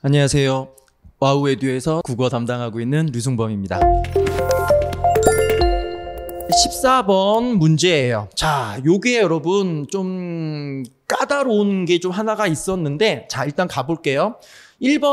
안녕하세요. 와우 에듀에서 국어 담당하고 있는 류승범입니다. 14번 문제예요. 자, 요게 여러분 좀 까다로운 게 좀 하나가 있었는데 자, 일단 가볼게요.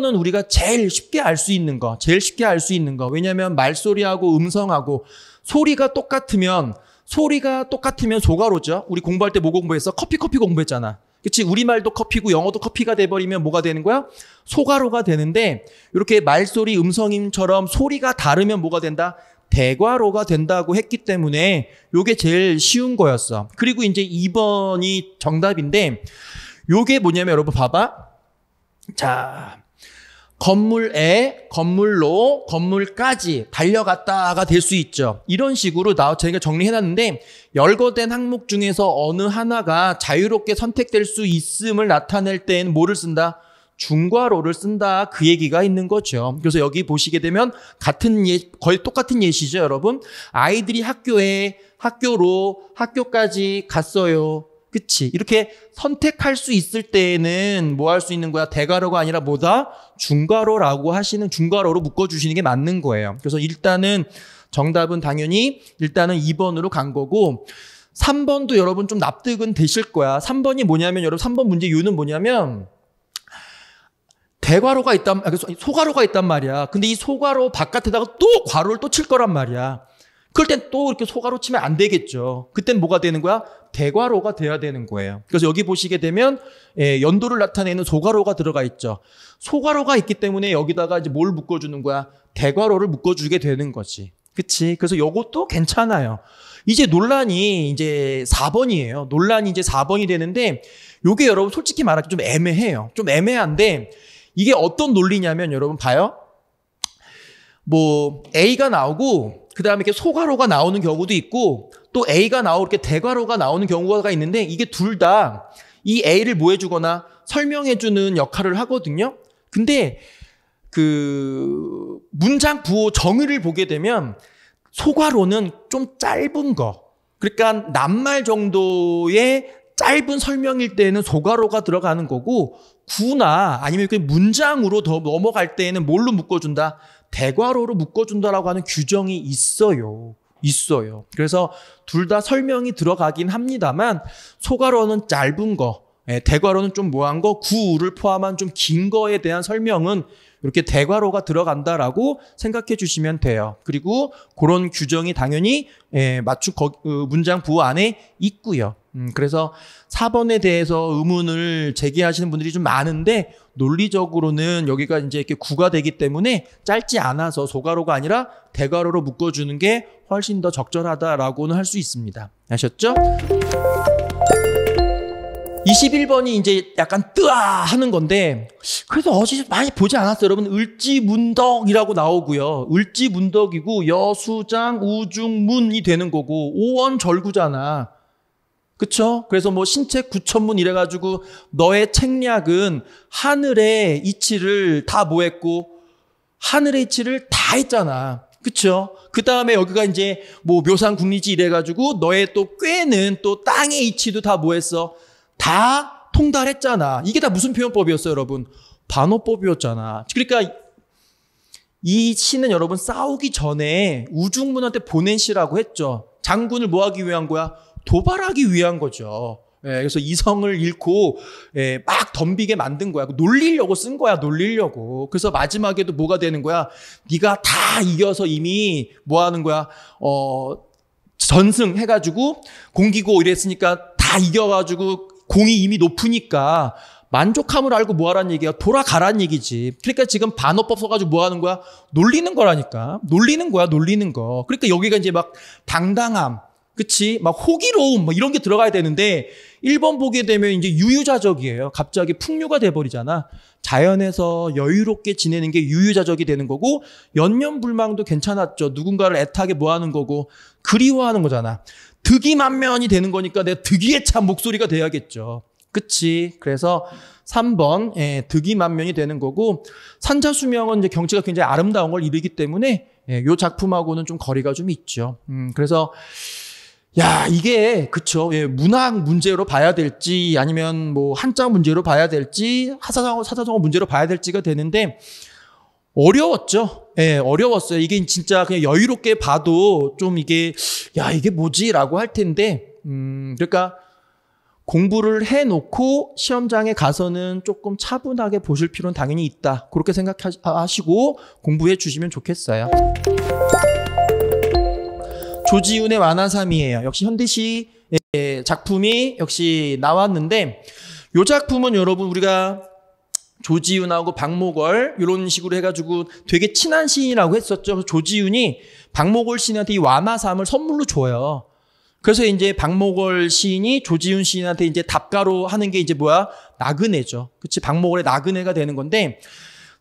1번은 우리가 제일 쉽게 알 수 있는 거, 제일 쉽게 알 수 있는 거. 왜냐면 말소리하고 음성하고 소리가 똑같으면 소리가 똑같으면 조가로죠. 우리 공부할 때 뭐 공부했어? 커피 커피 공부했잖아. 그치? 우리말도 커피고 영어도 커피가 돼버리면 뭐가 되는 거야? 소가로가 되는데, 이렇게 말소리, 음성임처럼 소리가 다르면 뭐가 된다? 대괄호가 된다고 했기 때문에 요게 제일 쉬운 거였어. 그리고 이제 2번이 정답인데 요게 뭐냐면 여러분 봐봐. 자, 건물에 건물로 건물까지 달려갔다가 될 수 있죠. 이런 식으로 나 저희가 정리해놨는데 열거된 항목 중에서 어느 하나가 자유롭게 선택될 수 있음을 나타낼 때는 뭐를 쓴다? 중괄호를 쓴다 그 얘기가 있는 거죠. 그래서 여기 보시게 되면 같은 예 거의 똑같은 예시죠, 여러분. 아이들이 학교에 학교로 학교까지 갔어요. 그치? 이렇게 선택할 수 있을 때에는 뭐 할 수 있는 거야? 대괄호가 아니라 뭐다? 중괄호라고 하시는 중괄호로 묶어주시는 게 맞는 거예요. 그래서 일단은 정답은 당연히 일단은 2번으로 간 거고 3번도 여러분 좀 납득은 되실 거야. 3번이 뭐냐면 여러분 3번 문제 이유는 뭐냐면 대괄호가 있단 아, 그 소괄호가 있단 말이야. 근데 이 소괄호 바깥에다가 또 괄호를 또 칠 거란 말이야. 그럴 땐 또 이렇게 소가로 치면 안 되겠죠. 그땐 뭐가 되는 거야? 대괄호가 돼야 되는 거예요. 그래서 여기 보시게 되면 예, 연도를 나타내는 소괄호가 들어가 있죠. 소괄호가 있기 때문에 여기다가 이제 뭘 묶어주는 거야? 대괄호를 묶어주게 되는 거지. 그치? 그래서 요것도 괜찮아요. 이제 논란이 이제 4번이에요. 논란이 이제 4번이 되는데 요게 여러분 솔직히 말하기 좀 애매해요. 좀 애매한데 이게 어떤 논리냐면 여러분 봐요. 뭐 A가 나오고 그 다음에 이렇게 소괄호가 나오는 경우도 있고 또 A가 나오고 이렇게 대괄호가 나오는 경우가 있는데 이게 둘 다 이 A를 뭐 해주거나 설명해주는 역할을 하거든요. 근데 그 문장 부호 정의를 보게 되면 소괄호는 좀 짧은 거. 그러니까 낱말 정도의 짧은 설명일 때는 소괄호가 들어가는 거고 구나 아니면 그 문장으로 더 넘어갈 때에는 뭘로 묶어준다? 대괄호로 묶어준다라고 하는 규정이 있어요. 있어요. 그래서 둘 다 설명이 들어가긴 합니다만 소괄호는 짧은 거, 예, 대괄호는 좀 뭐한 거, 구우를 포함한 좀 긴 거에 대한 설명은 이렇게 대괄호가 들어간다라고 생각해 주시면 돼요. 그리고 그런 규정이 당연히 예, 맞춤 어, 문장 부호 안에 있고요. 음, 그래서 4번에 대해서 의문을 제기하시는 분들이 좀 많은데 논리적으로는 여기가 이제 이렇게 구가 되기 때문에 짧지 않아서 소가로가 아니라 대가로로 묶어주는 게 훨씬 더 적절하다라고는 할 수 있습니다. 아셨죠? 21번이 이제 약간 뜨아 하는 건데 그래서 어제 많이 보지 않았어요. 여러분 을지문덕이라고 나오고요. 을지문덕이고 여수장 우중문이 되는 거고 오원절구잖아. 그쵸? 그래서 뭐 신체 구천문 이래가지고 너의 책략은 하늘의 이치를 다 뭐했고 하늘의 이치를 다 했잖아. 그쵸? 그 다음에 여기가 이제 뭐 묘상 국리지 이래가지고 너의 또 꾀는 또 땅의 이치도 다 뭐했어? 다 통달했잖아. 이게 다 무슨 표현법이었어요, 여러분? 반호법이었잖아 그러니까 이 신은 여러분 싸우기 전에 우중문한테 보낸 시라고 했죠. 장군을 뭐 하기 위한 거야? 도발하기 위한 거죠. 예, 그래서 이성을 잃고 예, 막 덤비게 만든 거야. 놀리려고 쓴 거야. 놀리려고. 그래서 마지막에도 뭐가 되는 거야? 네가 다 이겨서 이미 뭐 하는 거야? 어 전승 해가지고 공기고 이랬으니까 다 이겨가지고 공이 이미 높으니까 만족함을 알고 뭐하란 얘기야? 돌아가란 얘기지. 그러니까 지금 반어법 써가지고 뭐하는 거야? 놀리는 거라니까. 놀리는 거야. 놀리는 거. 그러니까 여기가 이제 막 당당함. 그치? 막 호기로움, 뭐 이런 게 들어가야 되는데, 1번 보게 되면 이제 유유자적이에요. 갑자기 풍류가 돼버리잖아. 자연에서 여유롭게 지내는 게 유유자적이 되는 거고, 연년불망도 괜찮았죠. 누군가를 애타게 뭐하는 거고, 그리워하는 거잖아. 득이만면이 되는 거니까 내 득이에 찬 목소리가 돼야겠죠. 그치? 그래서 3번, 예, 득이만면이 되는 거고, 산자수명은 이제 경치가 굉장히 아름다운 걸이르기 때문에, 예, 요 작품하고는 좀 거리가 좀 있죠. 음, 그래서, 야, 이게, 그쵸. 예, 문학 문제로 봐야 될지, 아니면 뭐, 한자 문제로 봐야 될지, 하 사자성어, 사자성어 문제로 봐야 될지가 되는데, 어려웠죠. 예, 어려웠어요. 이게 진짜 그냥 여유롭게 봐도 좀 이게, 야, 이게 뭐지? 라고 할 텐데, 음, 그러니까, 공부를 해놓고 시험장에 가서는 조금 차분하게 보실 필요는 당연히 있다. 그렇게 생각하시고 공부해 주시면 좋겠어요. 조지훈의 완화삼이에요. 역시 현대시 예, 작품이 역시 나왔는데 이 작품은 여러분 우리가 조지훈하고 박목월 이런 식으로 해가지고 되게 친한 시인이라고 했었죠. 조지훈이 박목월 시인한테 이 완화삼을 선물로 줘요. 그래서 이제 박목월 시인이 조지훈 시인한테 이제 답가로 하는 게 이제 뭐야? 나그네죠. 그치? 박목월의 나그네가 되는 건데,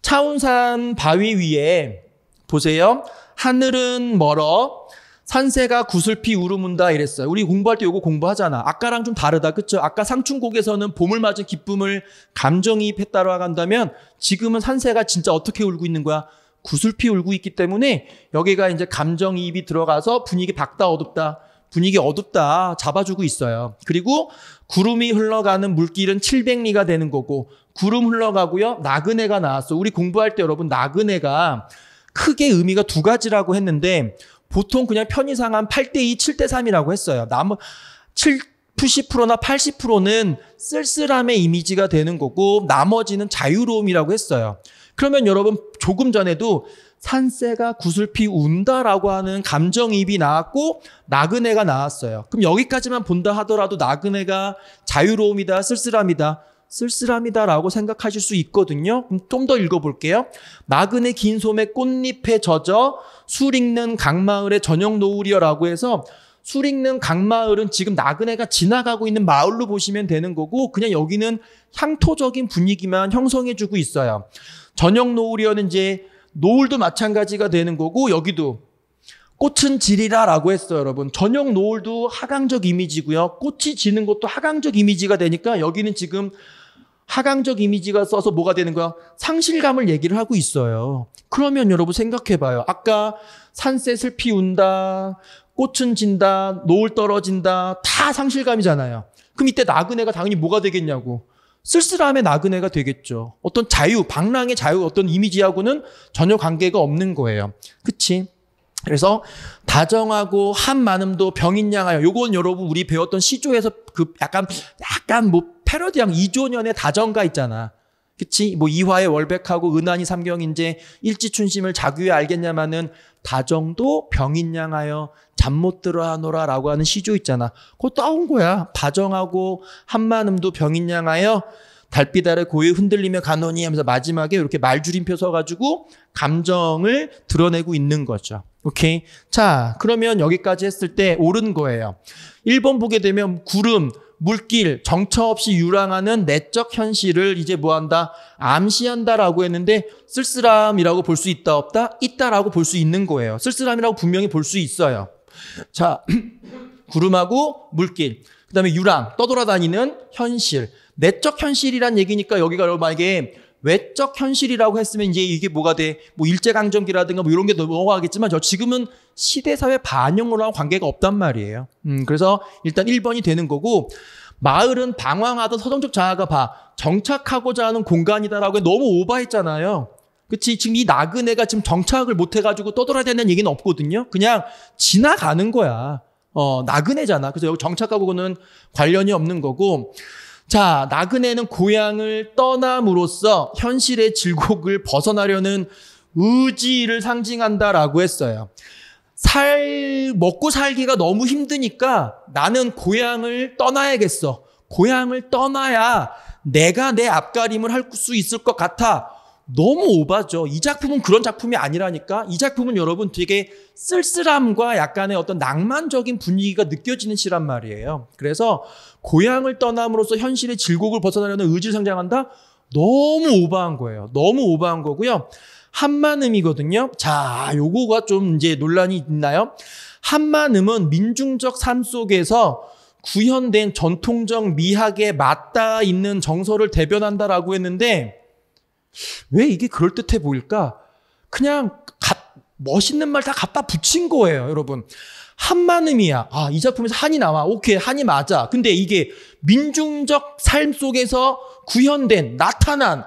차운산 바위 위에 보세요. 하늘은 멀어, 산새가 구슬피 우르문다 이랬어요. 우리 공부할 때 요거 공부하잖아. 아까랑 좀 다르다. 그쵸? 아까 상춘곡에서는 봄을 맞은 기쁨을 감정이입했다고 간다면 지금은 산새가 진짜 어떻게 울고 있는 거야? 구슬피 울고 있기 때문에 여기가 이제 감정이입이 들어가서 분위기 밝다 어둡다. 분위기 어둡다 잡아주고 있어요. 그리고 구름이 흘러가는 물길은 700리가 되는 거고 구름 흘러가고요. 나그네가 나왔어. 우리 공부할 때 여러분 나그네가 크게 의미가 두 가지라고 했는데 보통 그냥 편의상 한 8대2, 7대3이라고 했어요. 나 7, 0나 80%는 쓸쓸함의 이미지가 되는 거고 나머지는 자유로움이라고 했어요. 그러면 여러분 조금 전에도 산새가 구슬피 운다라고 하는 감정입이 나왔고 나그네가 나왔어요. 그럼 여기까지만 본다 하더라도 나그네가 자유로움이다, 쓸쓸함이다. 쓸쓸함이다라고 생각하실 수 있거든요. 좀 더 읽어볼게요. 나그네 긴 솜에 꽃잎에 젖어 술 익는 강마을의 저녁 노을이여라고 해서 술 익는 강마을은 지금 나그네가 지나가고 있는 마을로 보시면 되는 거고 그냥 여기는 향토적인 분위기만 형성해주고 있어요. 저녁 노을이여는 이제 노을도 마찬가지가 되는 거고 여기도 꽃은 지리라라고 했어요, 여러분. 저녁 노을도 하강적 이미지고요. 꽃이 지는 것도 하강적 이미지가 되니까 여기는 지금 하강적 이미지가 써서 뭐가 되는 거야? 상실감을 얘기를 하고 있어요. 그러면 여러분 생각해 봐요. 아까 산셋을 피운다, 꽃은 진다, 노을 떨어진다, 다 상실감이잖아요. 그럼 이때 나그네가 당연히 뭐가 되겠냐고. 쓸쓸함의 나그네가 되겠죠. 어떤 자유, 방랑의 자유, 어떤 이미지하고는 전혀 관계가 없는 거예요. 그치? 그래서 다정하고 한마음도 병인 양하여 요건 여러분 우리 배웠던 시조에서 그 약간 약간 뭐 패러디한 이조 년의 다정가 있잖아. 그치? 뭐 이화의 월백하고 은한이 삼경인제 일지춘심을 자규에 알겠냐마는 다정도 병인양하여 잠 못 들어하노라라고 하는 시조 있잖아. 그거 따온 거야. 다정하고 한마음도 병인양하여 달빛 아래 고에 흔들리며 간호니 하면서 마지막에 이렇게 말줄임표 써가지고 감정을 드러내고 있는 거죠. 오케이. 자, 그러면 여기까지 했을 때 옳은 거예요. 1번 보게 되면 구름, 물길, 정처 없이 유랑하는 내적 현실을 이제 뭐한다? 암시한다라고 했는데 쓸쓸함이라고 볼 수 있다 없다? 있다라고 볼 수 있는 거예요. 쓸쓸함이라고 분명히 볼 수 있어요. 자, 구름하고 물길, 그 다음에 유랑, 떠돌아다니는 현실. 내적 현실이란 얘기니까 여기가 여러분 만약 외적 현실이라고 했으면 이제 이게 뭐가 돼? 뭐 일제강점기라든가 뭐 이런 게 넘어가겠지만 저 지금은 시대사회 반영으로랑 관계가 없단 말이에요. 음, 그래서 일단 1번이 되는 거고, 마을은 방황하던 서정적 자아가 봐. 정착하고자 하는 공간이다라고 너무 오버했잖아요 그치? 지금 이 나그네가 지금 정착을 못해가지고 떠돌아야 되는 얘기는 없거든요. 그냥 지나가는 거야. 어, 나그네잖아. 그래서 여기 정착하고는 관련이 없는 거고, 자, 나그네는 고향을 떠남으로써 현실의 질곡을 벗어나려는 의지를 상징한다라고 했어요. 살, 먹고 살기가 너무 힘드니까 나는 고향을 떠나야겠어. 고향을 떠나야 내가 내 앞가림을 할 수 있을 것 같아. 너무 오바죠. 이 작품은 그런 작품이 아니라니까. 이 작품은 여러분 되게 쓸쓸함과 약간의 어떤 낭만적인 분위기가 느껴지는 시란 말이에요. 그래서 고향을 떠남으로써 현실의 질곡을 벗어나려는 의지를 상장한다? 너무 오버한 거예요. 너무 오버한 거고요. 한만음이거든요. 자, 요거가 좀 이제 논란이 있나요? 한만음은 민중적 삶 속에서 구현된 전통적 미학에 맞닿아 있는 정서를 대변한다라고 했는데 왜 이게 그럴듯해 보일까? 그냥 같 멋있는 말 다 갖다 붙인 거예요, 여러분. 한마음이야 아, 이 작품에서 한이 나와. 오케이, 한이 맞아. 근데 이게 민중적 삶 속에서 구현된, 나타난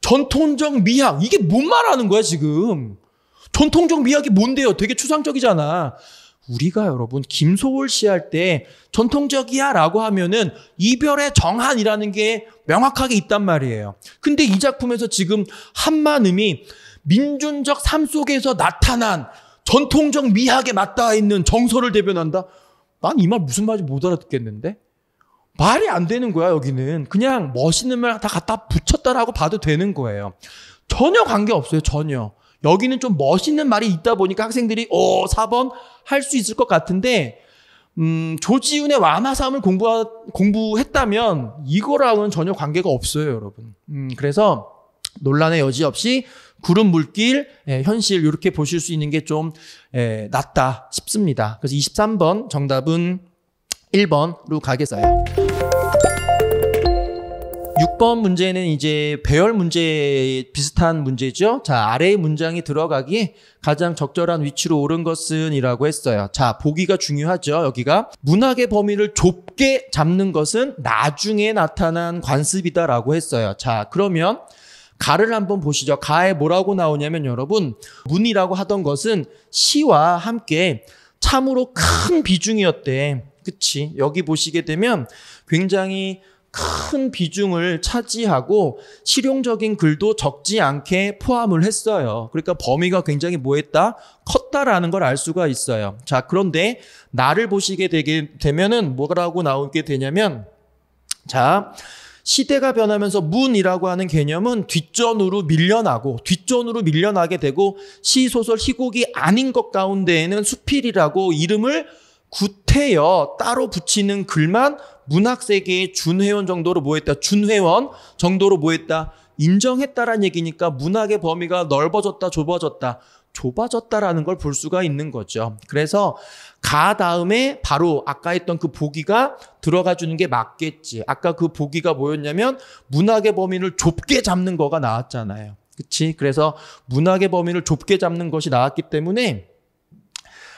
전통적 미학. 이게 뭔 말하는 거야, 지금? 전통적 미학이 뭔데요? 되게 추상적이잖아. 우리가 여러분, 김소월 씨할 때 전통적이야 라고 하면은 이별의 정한이라는 게 명확하게 있단 말이에요. 근데 이 작품에서 지금 한마음이 민중적 삶 속에서 나타난 전통적 미학에 맞닿아 있는 정서를 대변한다? 난 이 말 무슨 말인지 못 알아듣겠는데? 말이 안 되는 거야, 여기는. 그냥 멋있는 말 다 갖다 붙였다라고 봐도 되는 거예요. 전혀 관계 없어요, 전혀. 여기는 좀 멋있는 말이 있다 보니까 학생들이, 어, 4번 할 수 있을 것 같은데, 음, 조지훈의 완화삼을 공부, 공부했다면 이거랑은 전혀 관계가 없어요, 여러분. 음, 그래서 논란의 여지 없이 구름 물길, 예, 현실 이렇게 보실 수 있는 게좀 예, 낫다 싶습니다. 그래서 23번 정답은 1번으로 가겠어요. 6번 문제는 이제 배열 문제 비슷한 문제죠. 자, 아래의 문장이 들어가기 가장 적절한 위치로 오른 것은 이라고 했어요. 자, 보기가 중요하죠. 여기가 문학의 범위를 좁게 잡는 것은 나중에 나타난 관습이다라고 했어요. 자, 그러면 가를 한번 보시죠. 가에 뭐라고 나오냐면 여러분, 문이라고 하던 것은 시와 함께 참으로 큰 비중이었대. 그치? 여기 보시게 되면 굉장히 큰 비중을 차지하고 실용적인 글도 적지 않게 포함을 했어요. 그러니까 범위가 굉장히 뭐했다? 컸다라는 걸 알 수가 있어요. 자, 그런데 나를 보시게 되게 되면은 뭐라고 나오게 되냐면 자, 시대가 변하면서 문이라고 하는 개념은 뒷전으로 밀려나고 뒷전으로 밀려나게 되고 시소설 희곡이 아닌 것 가운데에는 수필이라고 이름을 구태여 따로 붙이는 글만 문학 세계의 준회원 정도로 뭐했다 준회원 정도로 뭐했다 인정했다란 얘기니까 문학의 범위가 넓어졌다 좁아졌다 좁아졌다라는 걸 볼 수가 있는 거죠. 그래서 가 다음에 바로 아까 했던 그 보기가 들어가 주는 게 맞겠지. 아까 그 보기가 뭐였냐면 문학의 범위를 좁게 잡는 거가 나왔잖아요. 그치? 그래서 문학의 범위를 좁게 잡는 것이 나왔기 때문에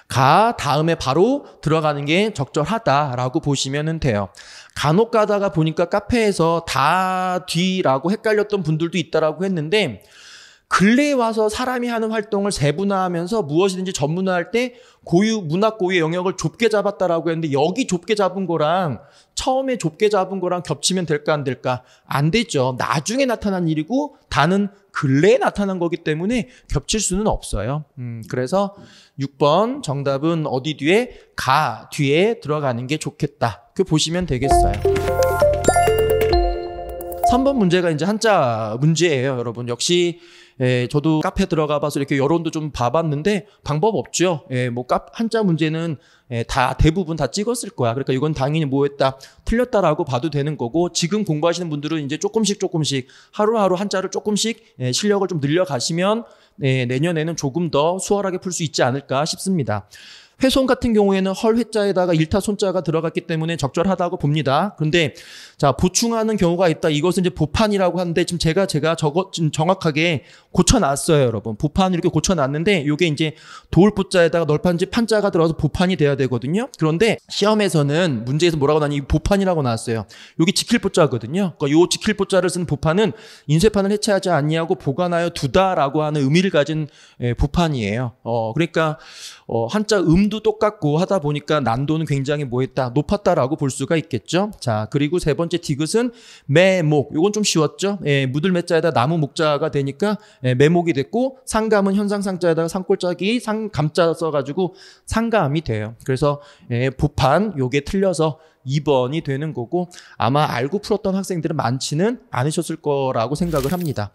가 다음에 바로 들어가는 게 적절하다라고 보시면 돼요. 간혹 가다가 보니까 카페에서 다 뒤라고 헷갈렸던 분들도 있다라고 했는데 근래에 와서 사람이 하는 활동을 세분화하면서 무엇이든지 전문화할 때 고유 문학 고유의 영역을 좁게 잡았다라고 했는데 여기 좁게 잡은 거랑 처음에 좁게 잡은 거랑 겹치면 될까 안 될까 안 되죠. 나중에 나타난 일이고 다는 근래에 나타난 거기 때문에 겹칠 수는 없어요. 음, 그래서 6번 정답은 어디 뒤에 가 뒤에 들어가는 게 좋겠다. 그 보시면 되겠어요. 3번 문제가 이제 한자 문제예요, 여러분. 역시 예, 저도 카페 들어가 봐서 이렇게 여론도 좀 봐봤는데 방법 없죠. 예, 뭐 카, 한자 문제는 예, 다 대부분 다 찍었을 거야. 그러니까 이건 당연히 뭐했다 틀렸다라고 봐도 되는 거고 지금 공부하시는 분들은 이제 조금씩 조금씩 하루하루 한자를 조금씩 예, 실력을 좀 늘려가시면 예, 내년에는 조금 더 수월하게 풀 수 있지 않을까 싶습니다. 훼손 같은 경우에는 헐회자에다가 일타 손자가 들어갔기 때문에 적절하다고 봅니다. 그런데 자 보충하는 경우가 있다. 이것은 이제 보판이라고 하는데 지금 제가 제가 저거 지금 정확하게 고쳐놨어요, 여러분. 보판 이렇게 고쳐놨는데 이게 이제 도울보자에다가 널판지 판자가 들어가서 보판이 돼야 되거든요. 그런데 시험에서는 문제에서 뭐라고 나니 보판이라고 나왔어요. 여기 지킬보자거든요. 그러니까 이 지킬보자를 쓴 보판은 인쇄판을 해체하지 아니하고 보관하여 두다라고 하는 의미를 가진 예, 보판이에요. 어 그러니까 어, 한자 음 빈도 똑같고 하다 보니까 난도는 굉장히 뭐했다 높았다라고 볼 수가 있겠죠. 자 그리고 세 번째 디귿은 매목 이건좀 쉬웠죠. 예, 무들 매자에다 나무 목자가 되니까 예, 매목이 됐고 상감은 현상 상자에다가 상골짜기 상감자 써가지고 상감이 돼요. 그래서 예, 부판 요게 틀려서 2번이 되는 거고 아마 알고 풀었던 학생들은 많지는 않으셨을 거라고 생각을 합니다.